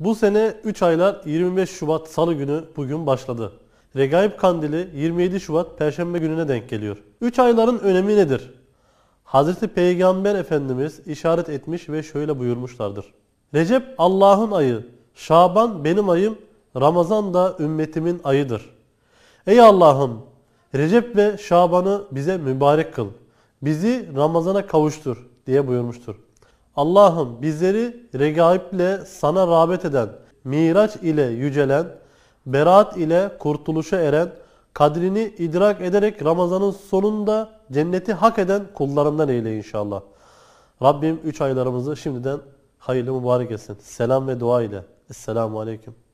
Bu sene 3 aylar 25 Şubat Salı günü bugün başladı. Regaib Kandili 27 Şubat Perşembe gününe denk geliyor. 3 ayların önemi nedir? Hz. Peygamber Efendimiz işaret etmiş ve şöyle buyurmuşlardır. Recep Allah'ın ayı, Şaban benim ayım, Ramazan da ümmetimin ayıdır. Ey Allah'ım! Recep ve Şaban'ı bize mübarek kıl. Bizi Ramazan'a kavuştur diye buyurmuştur. Allah'ım bizleri regaiple sana rağbet eden, miraç ile yücelen, beraat ile kurtuluşa eren, kadrini idrak ederek Ramazan'ın sonunda cenneti hak eden kullarından eyle inşallah. Rabbim 3 aylarımızı şimdiden hayırlı mübarek etsin. Selam ve dua ile. Esselamu Aleyküm.